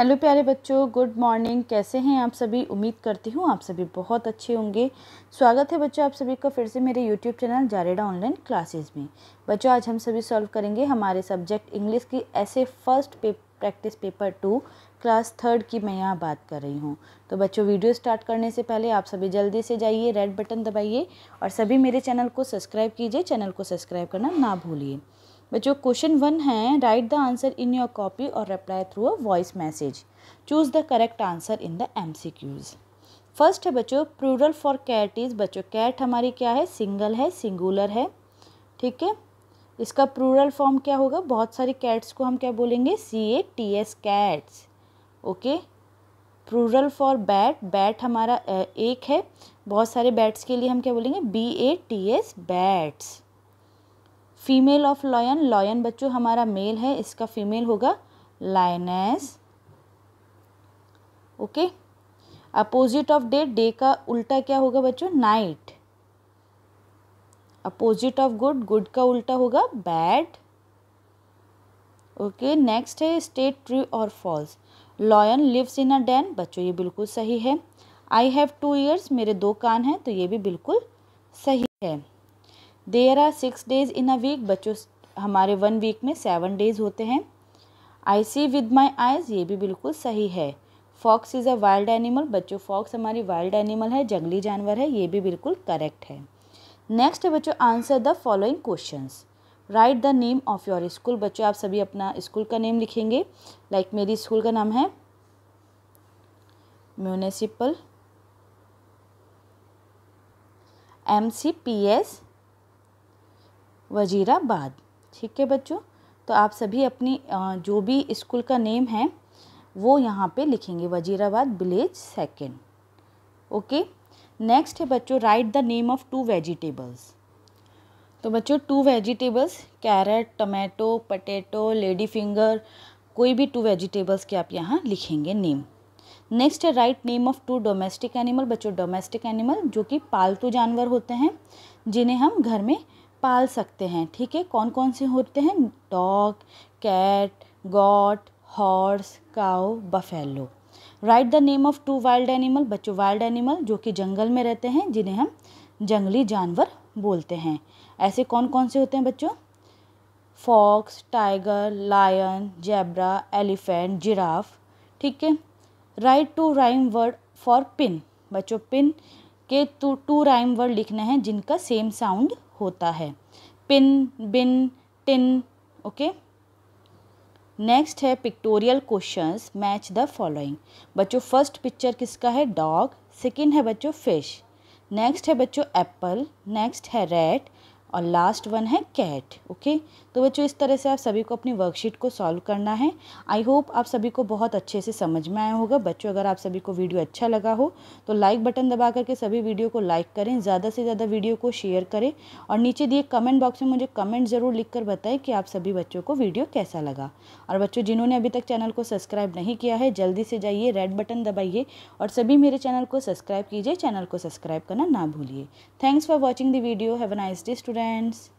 hello प्यारे बच्चों good morning कैसे हैं आप सभी उम्मीद करती हूँ आप सभी बहुत अच्छे होंगे स्वागत है बच्चों आप सभी का फिर से मेरे यूट्यूब चैनल जारेडा ऑनलाइन क्लासेस में बच्चों आज हम सभी सॉल्व करेंगे हमारे सब्जेक्ट इंग्लिश की ऐसे फर्स्ट पे practice paper two class third की मैं यहाँ बात कर रही हूँ तो बच्चों वीडियो स्टार्ट करने से पहले आप सभी जल्दी से जाइए रेड बटन दबाइए और सभी मेरे चैनल को सब्सक्राइब कीजिए चैनल को सब्सक्राइब करना ना भूलिए बच्चों क्वेश्चन वन है right the answer in your copy और reply through a voice message choose the correct answer in the M C Qs first है बच्चों प्रूरल फॉर कैट इज़ बच्चों कैट हमारी क्या है सिंगल है सिंगुलर है ठीक है इसका प्रूरल फॉर्म क्या होगा बहुत सारी कैट्स को हम क्या बोलेंगे C A T S cats okay plural for bat bat हमारा एक है बहुत सारे बैट्स के लिए हम क्या बोलेंगे B A T S bats female of lion lion बच्चों हमारा मेल है इसका फीमेल होगा lioness okay opposite of day day का उल्टा क्या होगा बच्चों night opposite of good good का उल्टा होगा बैड ओके नेक्स्ट है स्टेट ट्रू और false lion lives in a den बच्चों ये बिल्कुल सही है आई हैव टू ईयर्स मेरे दो कान हैं तो ये भी बिल्कुल सही है there are six days in a week बच्चों हमारे वन वीक में सेवन डेज़ होते हैं आई सी विद माई आइज़ ये भी बिल्कुल सही है fox is a wild animal बच्चों फॉक्स हमारी वाइल्ड एनिमल है जंगली जानवर है ये भी बिल्कुल करेक्ट है नेक्स्ट है बच्चों answer the following questions right the name of your school बच्चों आप सभी अपना स्कूल का नेम लिखेंगे लाइक like मेरी स्कूल का नाम है municipal M C P S Wazirabad ठीक है बच्चों तो आप सभी अपनी जो भी स्कूल का नेम है वो यहाँ पे लिखेंगे Wazirabad village second okay next है बच्चों right the name of two vegetables तो बच्चों two vegetables carrot tomato potato lady finger कोई भी टू वेजिटेबल्स के आप यहाँ लिखेंगे नेम नेक्स्ट है right name of two domestic animal बच्चों डोमेस्टिक एनिमल जो कि पालतू जानवर होते हैं जिन्हें हम घर में पाल सकते हैं ठीक है कौन कौन से होते हैं dog cat goat horse cow buffalo right the name of two wild animal बच्चों वाइल्ड एनिमल जो कि जंगल में रहते हैं जिन्हें हम जंगली जानवर बोलते हैं ऐसे कौन कौन से होते हैं बच्चों fox tiger lion zebra elephant giraffe ठीक है right two rhyme word for pin बच्चों पिन के टू टू राइम वर्ड लिखने हैं जिनका सेम साउंड होता है pin bin tin okay next है pictorial questions match the following बच्चों फर्स्ट पिक्चर किसका है डॉग सेकंड है बच्चों फिश नेक्स्ट है बच्चों एप्पल नेक्स्ट है रेड और लास्ट वन है कैट ओके तो बच्चों इस तरह से आप सभी को अपनी वर्कशीट को सॉल्व करना है आई होप आप सभी को बहुत अच्छे से समझ में आया होगा बच्चों अगर आप सभी को वीडियो अच्छा लगा हो तो लाइक बटन दबा करके सभी वीडियो को लाइक करें ज़्यादा से ज़्यादा वीडियो को शेयर करें और नीचे दिए कमेंट बॉक्स में मुझे कमेंट ज़रूर लिख कर बताएं कि आप सभी बच्चों को वीडियो कैसा लगा और बच्चों जिन्होंने अभी तक चैनल को सब्सक्राइब नहीं किया है जल्दी से जाइए रेड बटन दबाइए और सभी मेरे चैनल को सब्सक्राइब कीजिए चैनल को सब्सक्राइब करना ना भूलिए thanks for watching the video have a nice day student friends